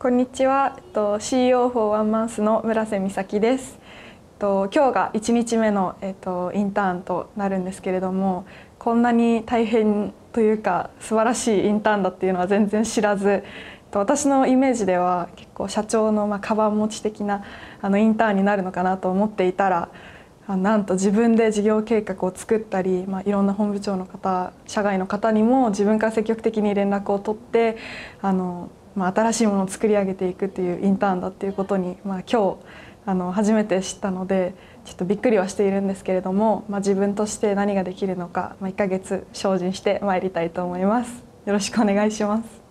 こんにちは。えっと CEO フォーワンマンスの村瀬美咲です。えっと今日が1日目のえっとインターンとなるんですけれども、こんなに大変というか素晴らしいインターンだっていうのは全然知らず。私のイメージでは結構社長のまあカバン持ち的なあのインターンになるのかなと思っていたらなんと自分で事業計画を作ったり、まあ、いろんな本部長の方社外の方にも自分から積極的に連絡を取ってあの、まあ、新しいものを作り上げていくっていうインターンだっていうことに、まあ、今日あの初めて知ったのでちょっとびっくりはしているんですけれども、まあ、自分として何ができるのか、まあ、1ヶ月精進してまいりたいと思います。よろしくお願いします